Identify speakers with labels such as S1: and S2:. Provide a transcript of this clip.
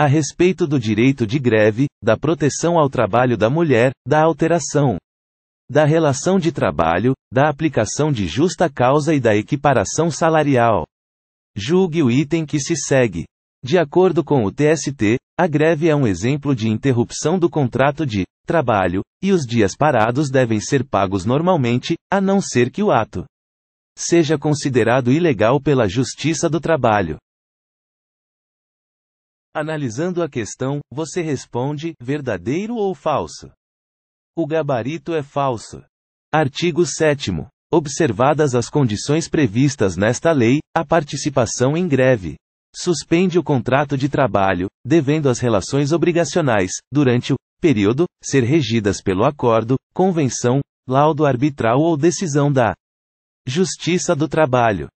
S1: a respeito do direito de greve, da proteção ao trabalho da mulher, da alteração da relação de trabalho, da aplicação de justa causa e da equiparação salarial. Julgue o item que se segue. De acordo com o TST, a greve é um exemplo de interrupção do contrato de trabalho, e os dias parados devem ser pagos normalmente, a não ser que o ato seja considerado ilegal pela Justiça do Trabalho. Analisando a questão, você responde: verdadeiro ou falso? O gabarito é falso. Artigo 7. Observadas as condições previstas nesta lei, a participação em greve suspende o contrato de trabalho, devendo as relações obrigacionais, durante o período, ser regidas pelo acordo, convenção, laudo arbitral ou decisão da Justiça do Trabalho.